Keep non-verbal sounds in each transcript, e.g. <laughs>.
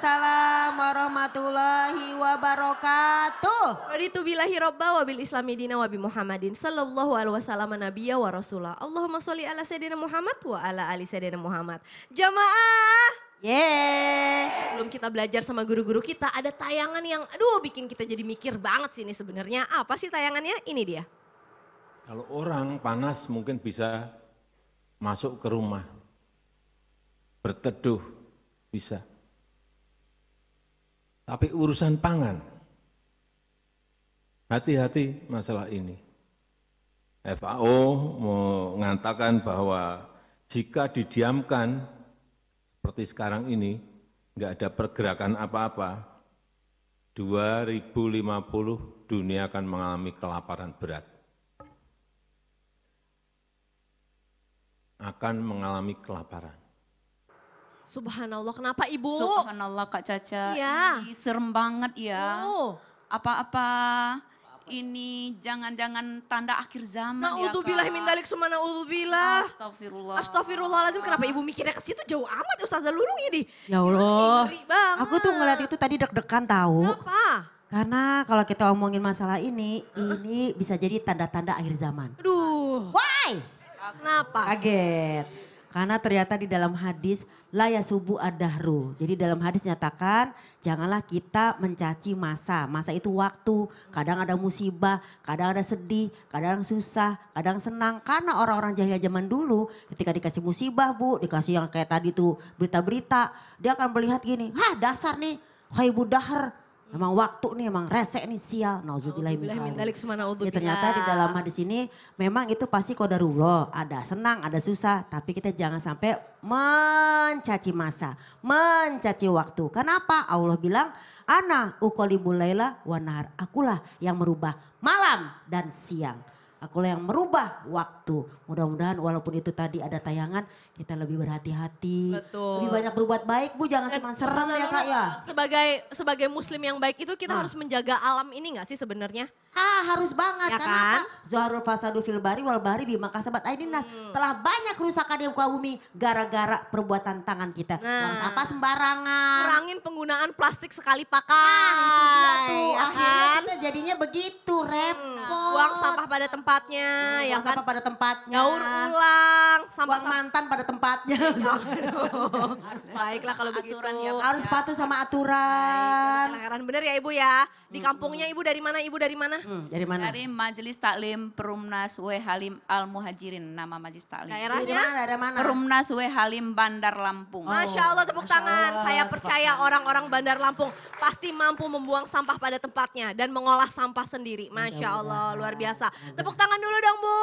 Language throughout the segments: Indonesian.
Waalaikumsalam warahmatullahi wabarakatuh. billahi robba wabil islami dina wabi muhammadin sallallahu alaihi wasallam nabiya wa rasulah. Allahumma sholli ala sayyidina Muhammad wa ala ali sayyidina Muhammad. Jamaah. Yeah. Sebelum kita belajar sama guru-guru kita, ada tayangan yang aduh bikin kita jadi mikir banget sih ini sebenarnya. Apa sih tayangannya? Ini dia. Kalau orang panas mungkin bisa masuk ke rumah. Berteduh bisa. Tapi urusan pangan, hati-hati masalah ini. FAO mengatakan bahwa jika didiamkan seperti sekarang ini, nggak ada pergerakan apa-apa, 2050 dunia akan mengalami kelaparan berat. Akan mengalami kelaparan. Subhanallah, kenapa Ibu? Subhanallah Kak Caca, ya. Ih, serem banget ya. Oh. Apa-apa oh. ini jangan-jangan tanda akhir zaman nah, ya Kak. mindalik sumana Astaghfirullah. Astagfirullah. Astagfirullahaladzim, kenapa Ibu mikirnya ke situ jauh amat Ustazah Lulung ya ini? Ya Allah, aku tuh ngeliat itu tadi deg-degan tahu. Kenapa? Karena kalau kita omongin masalah ini, uh. ini bisa jadi tanda-tanda akhir zaman. Aduh. Why? Kenapa? Kaget. Karena ternyata di dalam hadis la subuh adahru. Jadi dalam hadis nyatakan janganlah kita mencaci masa. Masa itu waktu. Kadang ada musibah, kadang ada sedih, kadang susah, kadang senang. Karena orang-orang jahiliyah zaman dulu ketika dikasih musibah bu, dikasih yang kayak tadi tuh berita-berita. Dia akan melihat gini, hah dasar nih Hai dahar Emang waktu nih, emang resek nih, sial. Nauzubillah Ya ternyata di dalam hadis ini memang itu pasti kodarullah. Ada senang, ada susah. Tapi kita jangan sampai mencaci masa, mencaci waktu. Kenapa? Allah bilang, Ana ukolibul laila wanahar. Akulah yang merubah malam dan siang. Akulah yang merubah waktu. Mudah-mudahan walaupun itu tadi ada tayangan, kita lebih berhati-hati. Betul. Lebih banyak berbuat baik, Bu. Jangan eh, cuma serem ya, Kak ya. Sebagai sebagai muslim yang baik itu kita nah. harus menjaga alam ini nggak sih sebenarnya? Ah, harus banget. Ya Karena kan? Zuharul fasadu fil bari wal bari bima kasabat aidinas. Hmm. Telah banyak kerusakan di muka bumi gara-gara perbuatan tangan kita. Nah. apa sembarangan. Kurangin penggunaan plastik sekali pakai. Nah, itu dia tuh. Ya kan? kita jadinya begitu, hmm. repot. Hmm. Buang sampah pada tempatnya. Hmm, ya buang kan? sampah pada tempatnya. Gaur ulang. Sampah buang mantan pada tempatnya. Iya. <laughs> Aduh, harus baiklah kalau begitu. Aturan ya, harus ya. patuh sama aturan. Baik, bener ya Ibu ya. Di kampungnya Ibu dari mana? Ibu dari mana? Hmm, dari mana? Dari Majelis Taklim Perumnas W Halim Al Muhajirin nama Majelis Taklim. Daerahnya? Dari mana? Perumnas W Halim Bandar Lampung. Masya oh. Allah tepuk tangan. Saya percaya orang-orang Bandar Lampung pasti mampu membuang sampah pada tempatnya dan mengolah sampah sendiri. Masya Allah luar biasa. Tepuk tangan dulu dong Bu.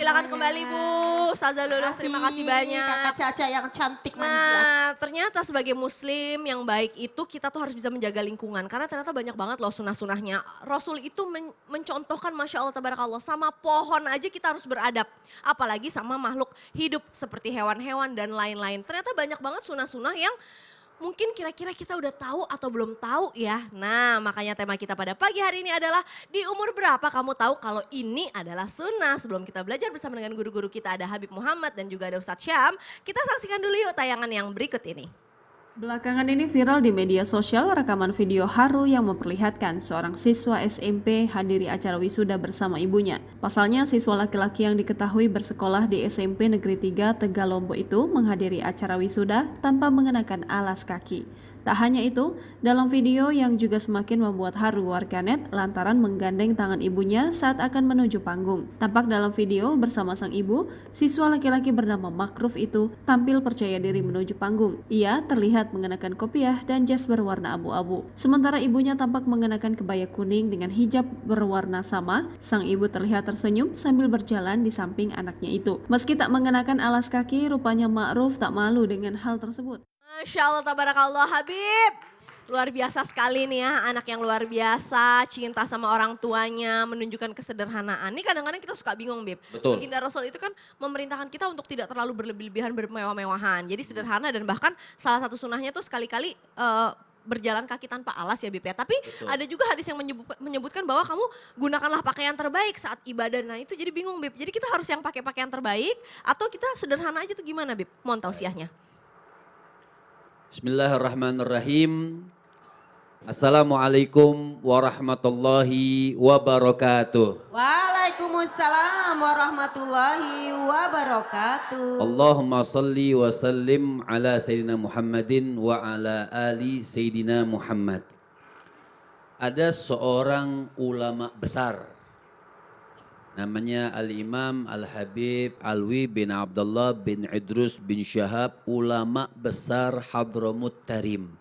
Silakan kembali ya. Bu. Saza lulus terima kasih banyak banyak. Kakak Caca yang cantik nah, manis. Nah, ternyata sebagai muslim yang baik itu kita tuh harus bisa menjaga lingkungan. Karena ternyata banyak banget loh sunah-sunahnya. Rasul itu men mencontohkan Masya Allah Tabarakallah. Sama pohon aja kita harus beradab. Apalagi sama makhluk hidup seperti hewan-hewan dan lain-lain. Ternyata banyak banget sunah-sunah yang mungkin kira-kira kita udah tahu atau belum tahu ya. Nah makanya tema kita pada pagi hari ini adalah di umur berapa kamu tahu kalau ini adalah sunnah. Sebelum kita belajar bersama dengan guru-guru kita ada Habib Muhammad dan juga ada Ustadz Syam. Kita saksikan dulu yuk tayangan yang berikut ini. Belakangan ini viral di media sosial rekaman video haru yang memperlihatkan seorang siswa SMP hadiri acara wisuda bersama ibunya. Pasalnya, siswa laki-laki yang diketahui bersekolah di SMP Negeri 3 Tegalombo itu menghadiri acara wisuda tanpa mengenakan alas kaki. Tak hanya itu, dalam video yang juga semakin membuat haru warganet lantaran menggandeng tangan ibunya saat akan menuju panggung. Tampak dalam video bersama sang ibu, siswa laki-laki bernama Makruf itu tampil percaya diri menuju panggung. Ia terlihat mengenakan kopiah dan jas berwarna abu-abu. Sementara ibunya tampak mengenakan kebaya kuning dengan hijab berwarna sama, sang ibu terlihat tersenyum sambil berjalan di samping anaknya itu. Meski tak mengenakan alas kaki, rupanya Makruf tak malu dengan hal tersebut. Masya Allah, tabarakallah Habib. Luar biasa sekali nih ya, anak yang luar biasa, cinta sama orang tuanya, menunjukkan kesederhanaan. Ini kadang-kadang kita suka bingung, Bib. Betul. Baginda Rasul itu kan memerintahkan kita untuk tidak terlalu berlebih-lebihan, bermewah-mewahan. Jadi hmm. sederhana dan bahkan salah satu sunahnya tuh sekali-kali uh, berjalan kaki tanpa alas ya Bib ya. Tapi Betul. ada juga hadis yang menyebutkan bahwa kamu gunakanlah pakaian terbaik saat ibadah. Nah itu jadi bingung Bib. Jadi kita harus yang pakai pakaian terbaik atau kita sederhana aja tuh gimana Bib? Mohon tausiahnya. Ya. Bismillahirrahmanirrahim. Assalamualaikum warahmatullahi wabarakatuh. Waalaikumsalam warahmatullahi wabarakatuh. Allahumma salli wa sallim ala Sayyidina Muhammadin wa ala ali Sayyidina Muhammad. Ada seorang ulama besar Namanya Al-Imam Al-Habib Alwi bin Abdullah bin Idrus bin Syahab, ulama besar Hadramut Tarim.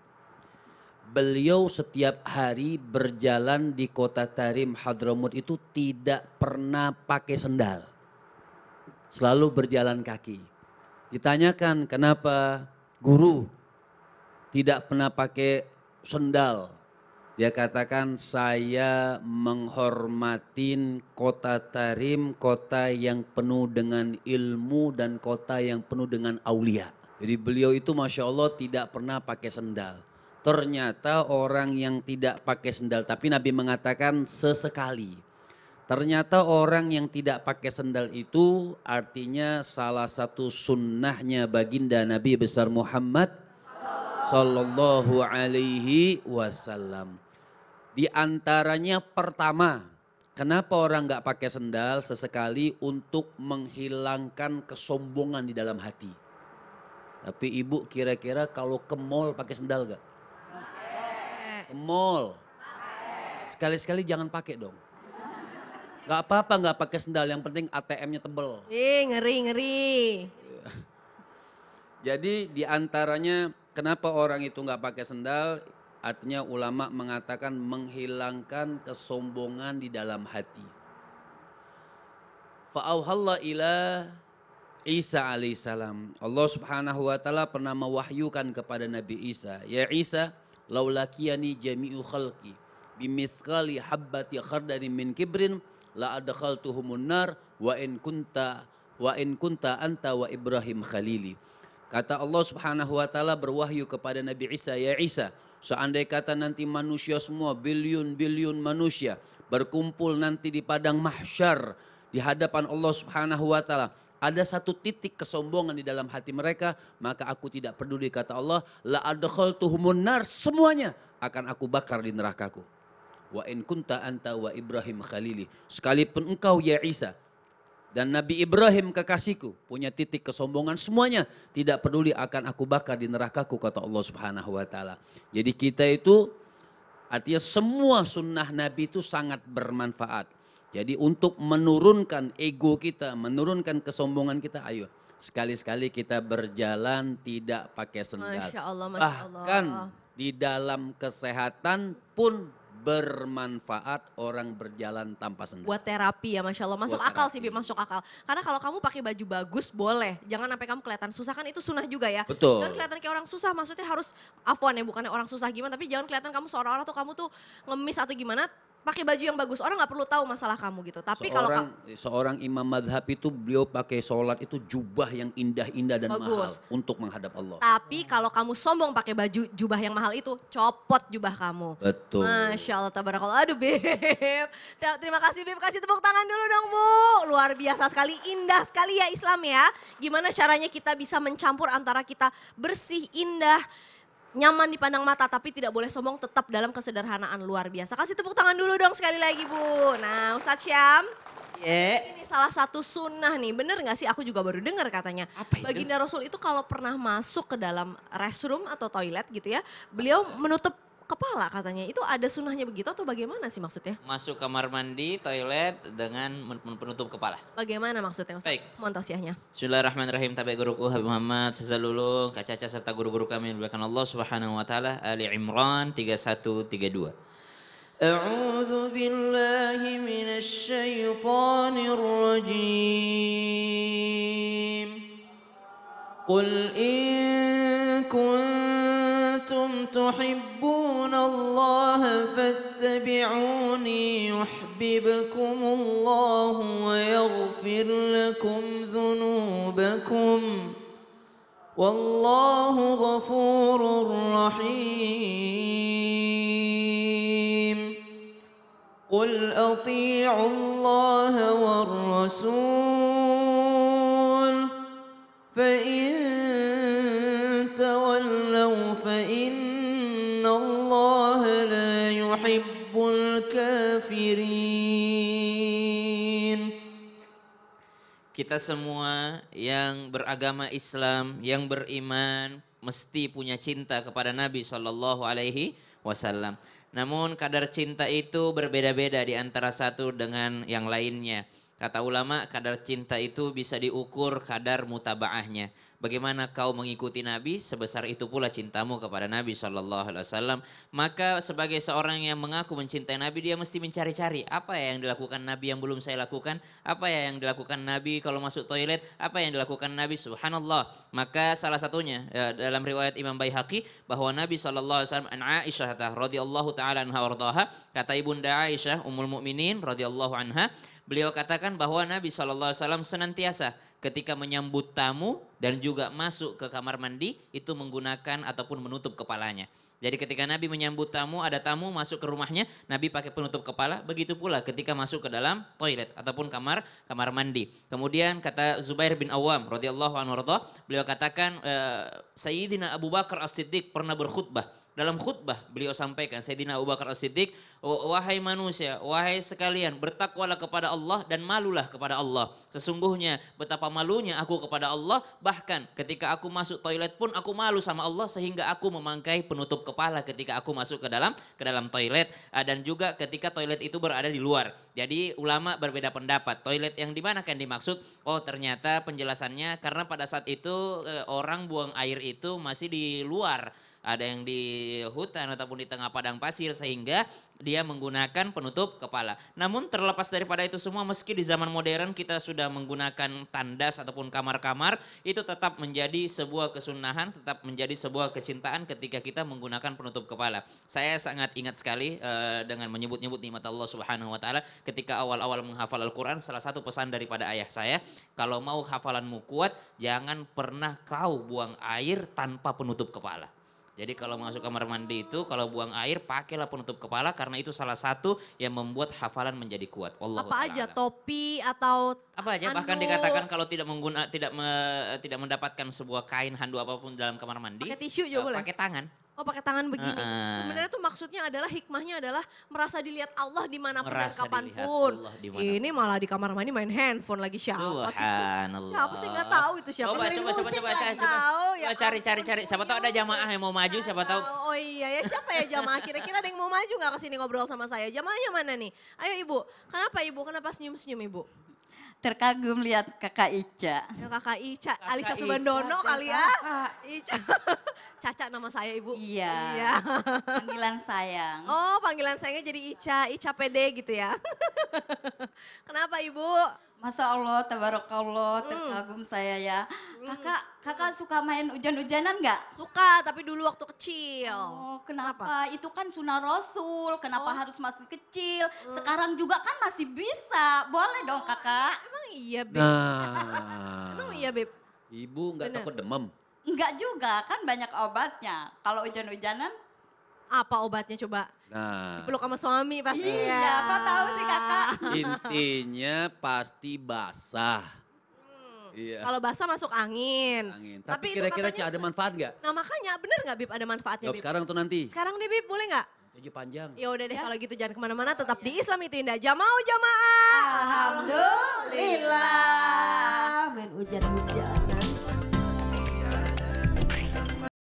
Beliau setiap hari berjalan di kota Tarim Hadramut itu tidak pernah pakai sendal. Selalu berjalan kaki. Ditanyakan kenapa guru tidak pernah pakai sendal. Dia katakan saya menghormatin kota Tarim, kota yang penuh dengan ilmu dan kota yang penuh dengan aulia. Jadi beliau itu Masya Allah tidak pernah pakai sendal. Ternyata orang yang tidak pakai sendal, tapi Nabi mengatakan sesekali. Ternyata orang yang tidak pakai sendal itu artinya salah satu sunnahnya baginda Nabi besar Muhammad Sallallahu alaihi wasallam di antaranya pertama, kenapa orang nggak pakai sendal sesekali untuk menghilangkan kesombongan di dalam hati. Tapi ibu kira-kira kalau ke mall pakai sendal gak? Ke mall. Sekali-sekali jangan pakai dong. Gak apa-apa gak pakai sendal, yang penting ATM-nya tebel. Ih, ngeri, ngeri. Jadi di antaranya kenapa orang itu gak pakai sendal, Artinya ulama mengatakan menghilangkan kesombongan di dalam hati. Fa'auhallah ila Isa alaihissalam. Allah subhanahu wa ta'ala pernah mewahyukan kepada Nabi Isa. Ya Isa, laulakiyani jami'u khalqi Bimithkali habbati khardari min kibrin la adakhaltuhumun nar wa in kunta wa in kunta anta wa Ibrahim khalili. Kata Allah Subhanahu wa taala berwahyu kepada Nabi Isa, ya Isa, Seandai kata nanti manusia semua, biliun-biliun manusia berkumpul nanti di padang mahsyar di hadapan Allah Subhanahu wa taala. Ada satu titik kesombongan di dalam hati mereka, maka aku tidak peduli kata Allah, la adkhaltuhumun nar semuanya akan aku bakar di nerakaku. Wa in kunta anta wa Ibrahim khalili. Sekalipun engkau ya Isa dan Nabi Ibrahim kekasihku punya titik kesombongan semuanya tidak peduli akan aku bakar di nerakaku kata Allah Subhanahu wa taala. Jadi kita itu artinya semua sunnah Nabi itu sangat bermanfaat. Jadi untuk menurunkan ego kita, menurunkan kesombongan kita, ayo sekali-sekali kita berjalan tidak pakai sendal. Bahkan di dalam kesehatan pun bermanfaat orang berjalan tanpa sendal. Buat terapi ya Masya Allah. Masuk Buat akal terapi. sih Bi, masuk akal. Karena kalau kamu pakai baju bagus boleh. Jangan sampai kamu kelihatan susah kan itu sunnah juga ya. Betul. Jangan kelihatan kayak orang susah maksudnya harus afwan ya bukannya orang susah gimana. Tapi jangan kelihatan kamu seorang-orang tuh kamu tuh ngemis atau gimana pakai baju yang bagus. Orang nggak perlu tahu masalah kamu gitu. Tapi kalau seorang imam madhab itu beliau pakai sholat itu jubah yang indah-indah dan bagus. mahal untuk menghadap Allah. Tapi kalau kamu sombong pakai baju jubah yang mahal itu, copot jubah kamu. Betul. Masya Allah tabarakallah. Aduh Bib, Terima kasih Bib, Kasih tepuk tangan dulu dong Bu. Luar biasa sekali, indah sekali ya Islam ya. Gimana caranya kita bisa mencampur antara kita bersih, indah, nyaman dipandang mata tapi tidak boleh sombong tetap dalam kesederhanaan luar biasa. Kasih tepuk tangan dulu dong sekali lagi Bu. Nah Ustadz Syam. Yeah. Ini salah satu sunnah nih, bener gak sih? Aku juga baru dengar katanya. Apa Baginda Rasul itu kalau pernah masuk ke dalam restroom atau toilet gitu ya, beliau menutup kepala katanya. Itu ada sunahnya begitu atau bagaimana sih maksudnya? Masuk kamar mandi, toilet dengan menutup kepala. Bagaimana maksudnya Ustaz? Baik. Mohon tausiahnya. Bismillahirrahmanirrahim. Tabi guruku Habib Muhammad, Ustaz Lulung, Kak Caca serta guru-guru kami yang Allah Subhanahu wa taala, Ali Imran 3132. أعوذ بالله من الشيطان الرجيم قل إن كنتم تحبون تحبون الله فاتبعوني يحببكم الله ويغفر لكم ذنوبكم والله غفور رحيم قل أطيعوا الله والرسول فإن تولوا فإن الله kafirin. Kita semua yang beragama Islam, yang beriman, mesti punya cinta kepada Nabi Shallallahu Alaihi Wasallam. Namun kadar cinta itu berbeda-beda di antara satu dengan yang lainnya. Kata ulama, kadar cinta itu bisa diukur kadar mutabaahnya bagaimana kau mengikuti Nabi sebesar itu pula cintamu kepada Nabi Shallallahu Alaihi Wasallam maka sebagai seorang yang mengaku mencintai Nabi dia mesti mencari-cari apa ya yang dilakukan Nabi yang belum saya lakukan apa ya yang dilakukan Nabi kalau masuk toilet apa yang dilakukan Nabi Subhanallah maka salah satunya ya, dalam riwayat Imam Baihaqi bahwa Nabi Shallallahu Alaihi Wasallam an Aisyah radhiyallahu taala anha kata ibunda Aisyah ummul mukminin radhiyallahu anha beliau katakan bahwa Nabi saw. senantiasa ketika menyambut tamu dan juga masuk ke kamar mandi itu menggunakan ataupun menutup kepalanya. Jadi ketika Nabi menyambut tamu, ada tamu masuk ke rumahnya, Nabi pakai penutup kepala. Begitu pula ketika masuk ke dalam toilet ataupun kamar kamar mandi. Kemudian kata Zubair bin Awam radhiyallahu anhu beliau katakan eh, Sayyidina Abu Bakar As-Siddiq pernah berkhutbah dalam khutbah beliau sampaikan Sayyidina Abu Bakar As-Siddiq wahai manusia wahai sekalian bertakwalah kepada Allah dan malulah kepada Allah sesungguhnya betapa malunya aku kepada Allah bahkan ketika aku masuk toilet pun aku malu sama Allah sehingga aku memakai penutup kepala ketika aku masuk ke dalam ke dalam toilet ah, dan juga ketika toilet itu berada di luar jadi ulama berbeda pendapat toilet yang di mana kan dimaksud oh ternyata penjelasannya karena pada saat itu eh, orang buang air itu masih di luar ada yang di hutan ataupun di tengah padang pasir sehingga dia menggunakan penutup kepala. Namun terlepas daripada itu semua meski di zaman modern kita sudah menggunakan tandas ataupun kamar-kamar itu tetap menjadi sebuah kesunahan, tetap menjadi sebuah kecintaan ketika kita menggunakan penutup kepala. Saya sangat ingat sekali uh, dengan menyebut-nyebut nikmat Allah Subhanahu wa taala ketika awal-awal menghafal Al-Qur'an salah satu pesan daripada ayah saya, kalau mau hafalanmu kuat jangan pernah kau buang air tanpa penutup kepala. Jadi kalau masuk kamar mandi itu kalau buang air pakailah penutup kepala karena itu salah satu yang membuat hafalan menjadi kuat. Allah Apa aja alam. topi atau apa aja handuk. bahkan dikatakan kalau tidak mengguna tidak me, tidak mendapatkan sebuah kain handuk apapun dalam kamar mandi pakai tisu juga uh, boleh. Pakai tangan. Oh pakai tangan begini. Uh, Sebenarnya tuh maksudnya adalah hikmahnya adalah merasa dilihat Allah dimanapun merasa dan kapanpun. Dimanapun. Ini malah di kamar mandi main handphone lagi siapa Subhanallah. sih? Siapa sih nggak tahu itu siapa? Coba coba, coba coba coba ya coba. ya cari cari cari. Siapa tahu ada jamaah yang mau maju. Siapa tahu. Oh iya ya siapa ya jamaah? Kira-kira ada yang mau maju nggak sini ngobrol sama saya? Jamaahnya mana nih? Ayo ibu. Kenapa ibu? Kenapa senyum senyum ibu? terkagum lihat kakak Ica. Ya, kakak Ica, kakak Alisa Subandono kali ya. <laughs> Ica. <laughs> Caca nama saya ibu. Iya. iya. <laughs> Panggilan sayang. Oh panggilan sayangnya jadi Ica, Ica PD gitu ya. Kenapa Ibu? Masya Allah, tabarakallah, hmm. terkagum mm. saya ya. Hmm. Kakak, kakak suka main hujan-hujanan nggak? Suka, tapi dulu waktu kecil. Oh, kenapa? kenapa? Itu kan sunnah Rasul, kenapa oh. harus masih kecil? Mm. Sekarang juga kan masih bisa, boleh oh, dong kakak. Iya. Emang iya, Beb? Nah. emang iya, Beb? Ibu nggak takut demam? Enggak juga, kan banyak obatnya. Kalau hujan-hujanan apa obatnya coba? Nah. Dipeluk sama suami pasti. Iya, ya. tahu sih kakak? Intinya pasti basah. Hmm. Iya. Kalau basah masuk angin. Angin. Tapi, kira kira-kira ada manfaat nggak? Nah makanya bener nggak Bib ada manfaatnya Jawab sekarang tuh nanti. Sekarang deh Bib boleh nggak? Jadi panjang. Ya udah deh ya. kalau gitu jangan kemana-mana tetap ya. di iya. Islam itu indah. Jamau jamaah. Alhamdulillah. Main hujan-hujan.